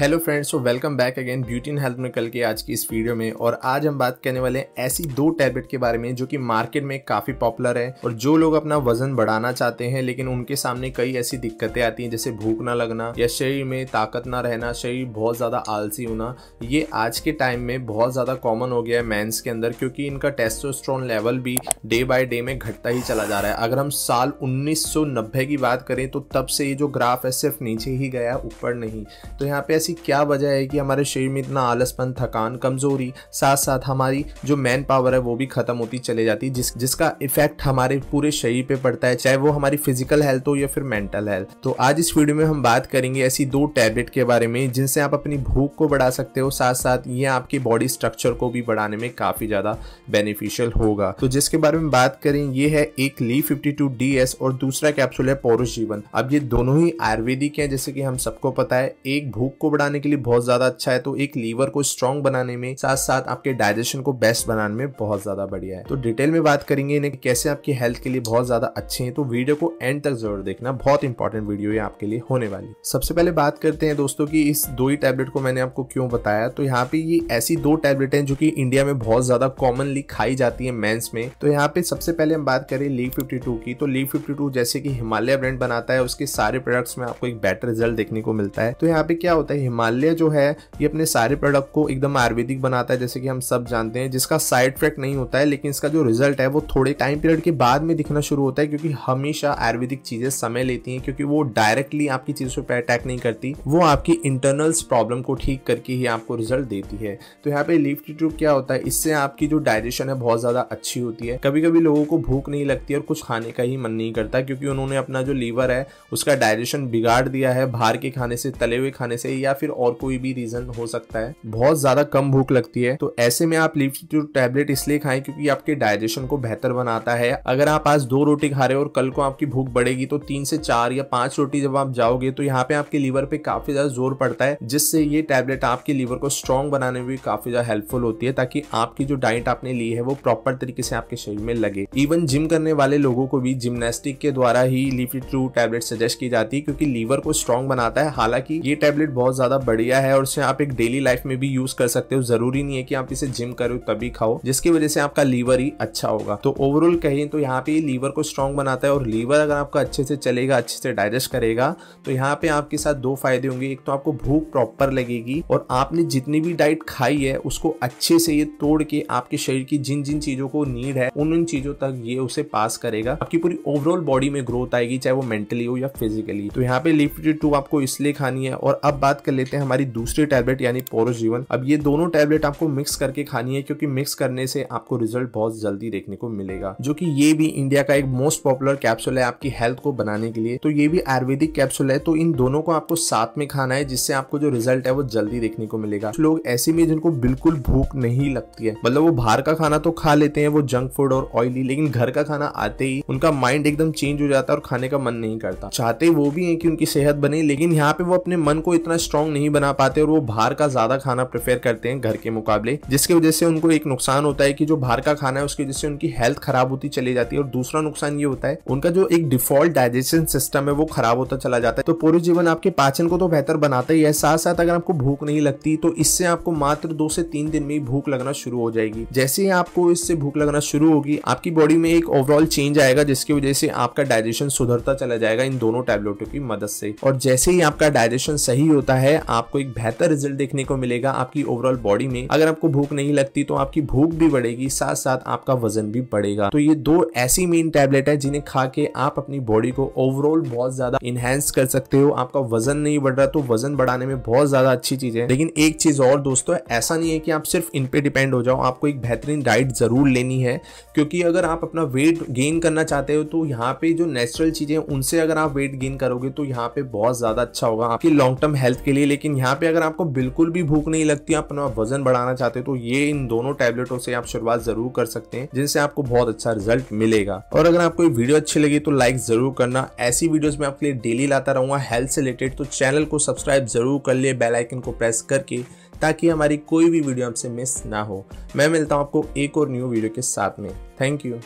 hello friends so welcome back again beauty and health में कल के आज की इस वीडियो में और आज हम बात करने वाले हैं ऐसी दो टैबलेट के बारे में जो कि मार्केट में काफ़ी पॉपुलर है और जो लोग अपना वजन बढ़ाना चाहते हैं लेकिन उनके सामने कई ऐसी दिक्कतें आती हैं जैसे भूख ना लगना या शरीर में ताकत ना रहना शरीर बहुत ज़्यादा आलसी होना ये आज के टाइम में बहुत ज़्यादा कॉमन हो गया है मैंस के अंदर क्योंकि इनका टेस्टोस्ट्रॉन लेवल भी डे बाई डे में घटता ही चला जा रहा है अगर हम साल उन्नीस की बात करें तो तब से ये जो ग्राफ है सिर्फ नीचे ही गया ऊपर नहीं तो यहाँ पे ऐसी क्या वजह है कि हमारे शरीर में इतना आलसपन थकान कमजोरी साथ साथ हमारी जो मैन पावर है वो भी खत्म होती चले जाती जिस जिसका इफेक्ट हमारे पूरे शरीर पे पड़ता है चाहे वो हमारी फिजिकल हेल्थ हो या फिर मेंटल हेल्थ तो आज इस वीडियो में हम बात करेंगे ऐसी दो टैबलेट के बारे में जिनसे आप अपनी भूख को बढ़ा सकते हो साथ साथ ये आपकी बॉडी स्ट्रक्चर को भी बढ़ाने में काफी ज्यादा बेनिफिशियल होगा तो जिसके बारे में बात करें ये है एक ली फिफ्टी और दूसरा कैप्सूल है पौरुष जीवन अब ये दोनों ही आयुर्वेदिक है जैसे कि हम सबको पता है एक भूख को बढ़ाने के लिए बहुत ज्यादा अच्छा है तो एक लीवर को स्ट्रॉन्ग बनाने में साथ साथ आपके डाइजेशन को बेस्ट बनाने में बहुत ज्यादा बढ़िया है तो डिटेल में बात करेंगे इन्हें कैसे आपकी हेल्थ के लिए बहुत ज्यादा अच्छे हैं तो वीडियो को एंड तक जरूर देखना बहुत इंपॉर्टेंट वीडियो है आपके लिए होने वाली सबसे पहले बात करते हैं दोस्तों की इस दो ही टैबलेट को मैंने आपको क्यों बताया तो यहाँ पे ये ऐसी दो टैबलेट है जो की इंडिया में बहुत ज्यादा कॉमनली खाई जाती है मेन्स में तो यहाँ पे सबसे पहले हम बात करें लीव फिफ्टी की तो लीव फिफ्टी जैसे की हिमालय ब्रांड बनाता है उसके सारे प्रोडक्ट्स में आपको एक बेटर रिजल्ट देखने को मिलता है तो यहाँ पे क्या होता है हिमालय जो है ये अपने सारे प्रोडक्ट को एकदम आयुर्वेदिक बनाता है जैसे कि हम सब जानते हैं जिसका साइड इफेक्ट नहीं होता है लेकिन इसका जो रिजल्ट है वो थोड़े टाइम पीरियड के बाद में दिखना शुरू होता है क्योंकि हमेशा आयुर्वेदिक चीज़ें समय लेती हैं क्योंकि वो डायरेक्टली आपकी चीज़ों पर अटैक नहीं करती वो आपकी इंटरनल्स प्रॉब्लम को ठीक करके ही आपको रिजल्ट देती है तो यहाँ पे लीफ टी ट्यूब क्या होता है इससे आपकी जो डाइजेशन है बहुत ज़्यादा अच्छी होती है कभी कभी लोगों को भूख नहीं लगती और कुछ खाने का ही मन नहीं करता क्योंकि उन्होंने अपना जो लीवर है उसका डायजेशन बिगाड़ दिया है बाहर के खाने से तले हुए खाने से या फिर और कोई भी रीजन हो सकता है बहुत ज्यादा कम भूख लगती है तो ऐसे में आप लीफ टू टैबलेट इसलिए खाएं क्योंकि आपके डाइजेशन को बेहतर बनाता है अगर आप आज दो रोटी खा रहे हो और कल को आपकी भूख बढ़ेगी तो तीन से चार या पांच रोटी जब आप जाओगे तो यहाँ पे आपके लीवर पे काफी ज्यादा जोर पड़ता है जिससे ये टैबलेट आपके लीवर को स्ट्रॉन्ग बनाने में काफी ज्यादा हेल्पफुल होती है ताकि आपकी जो डाइट आपने ली है वो प्रॉपर तरीके से आपके शरीर में लगे इवन जिम करने वाले लोगों को भी जिमनास्टिक के द्वारा ही लीफी ट्रू टैबलेट सजेस्ट की जाती है क्योंकि लीवर को स्ट्रॉन्ग बनाता है हालांकि ये टैबलेट बहुत ज़्यादा बढ़िया है और इसे आप एक डेली लाइफ में भी यूज कर सकते हो जरूरी नहीं है कि आप इसे जिम करो तभी खाओ जिसकी वजह से आपका लीवर ही अच्छा होगा तो ओवरऑल कहें तो यहाँ पे लीवर को स्ट्रॉन्ग बनाता है और लीवर अगर आपका अच्छे से चलेगा अच्छे से डाइजेस्ट करेगा तो यहाँ पे आपके साथ दो फायदे होंगे एक तो आपको भूख प्रॉपर लगेगी और आपने जितनी भी डाइट खाई है उसको अच्छे से ये तोड़ के आपके शरीर की जिन जिन चीजों को नीड है उन उन चीजों तक ये उसे पास करेगा आपकी पूरी ओवरऑल बॉडी में ग्रोथ आएगी चाहे वो मेंटली हो या फिजिकली तो यहाँ पे लिफ्ट टू आपको इसलिए खानी है और अब बात करें लेते हैं हमारी दूसरी टैबलेट यानी पोरस जीवन अब ये दोनों टैबलेट आपको मिक्स करके खानी है क्योंकि मिक्स करने से आपको रिजल्ट बहुत जल्दी देखने को मिलेगा जो कि ये भी इंडिया का एक मोस्ट पॉपुलर कैप्सूल है आपकी हेल्थ को बनाने के लिए तो ये भी आयुर्वेदिक कैप्सूल है तो इन दोनों को आपको साथ में खाना है जिससे आपको जो रिजल्ट है वो जल्दी देखने को मिलेगा लोग ऐसे भी जिनको बिल्कुल भूख नहीं लगती है मतलब वो बाहर का खाना तो खा लेते हैं वो जंक फूड और ऑयली लेकिन घर का खाना आते ही उनका माइंड एकदम चेंज हो जाता है और खाने का मन नहीं करता चाहते वो भी है कि उनकी सेहत बने लेकिन यहाँ पे वो अपने मन को इतना स्ट्रॉन्ग स्ट्रांग नहीं बना पाते और वो बाहर का ज्यादा खाना प्रेफर करते हैं घर के मुकाबले जिसकी वजह से उनको एक नुकसान होता है कि जो बाहर का खाना है उसकी वजह से उनकी हेल्थ खराब होती चली जाती है और दूसरा नुकसान ये होता है उनका जो एक डिफॉल्ट डाइजेशन सिस्टम है वो खराब होता चला जाता है तो पूरे जीवन आपके पाचन को तो बेहतर बनाता ही है साथ साथ अगर आपको भूख नहीं लगती तो इससे आपको मात्र दो से तीन दिन में भूख लगना शुरू हो जाएगी जैसे ही आपको इससे भूख लगना शुरू होगी आपकी बॉडी में एक ओवरऑल चेंज आएगा जिसकी वजह से आपका डाइजेशन सुधरता चला जाएगा इन दोनों टेबलेटों की मदद से और जैसे ही आपका डाइजेशन सही होता है है आपको एक बेहतर रिजल्ट देखने को मिलेगा आपकी ओवरऑल बॉडी में अगर आपको भूख नहीं लगती तो आपकी भूख भी बढ़ेगी साथ साथ आपका वजन भी बढ़ेगा तो ये दो ऐसी मेन टैबलेट है जिन्हें खा के आप अपनी बॉडी को ओवरऑल बहुत ज्यादा इनहेंस कर सकते हो आपका वजन नहीं बढ़ रहा तो वजन बढ़ाने में बहुत ज्यादा अच्छी चीज है लेकिन एक चीज और दोस्तों ऐसा नहीं है कि आप सिर्फ इन पे डिपेंड हो जाओ आपको एक बेहतरीन डाइट जरूर लेनी है क्योंकि अगर आप अपना वेट गेन करना चाहते हो तो यहाँ पे जो नेचुरल चीजें उनसे अगर आप वेट गेन करोगे तो यहाँ पे बहुत ज्यादा अच्छा होगा आपकी लॉन्ग टर्म हेल्थ के लिए लेकिन यहाँ पे अगर आपको बिल्कुल भी भूख नहीं लगती आप अपना वजन बढ़ाना चाहते हो तो ये इन दोनों टैबलेटों से आप शुरुआत जरूर कर सकते हैं जिनसे आपको बहुत अच्छा रिजल्ट मिलेगा और अगर आपको वीडियो अच्छी लगी तो लाइक जरूर करना ऐसी वीडियोस में आपके लिए डेली लाता रहूंगा हेल्थ से रिलेटेड तो चैनल को सब्सक्राइब जरूर कर लिए बेलाइकन को प्रेस करके ताकि हमारी कोई भी वीडियो आपसे मिस ना हो मैं मिलता हूँ आपको एक और न्यू वीडियो के साथ में थैंक यू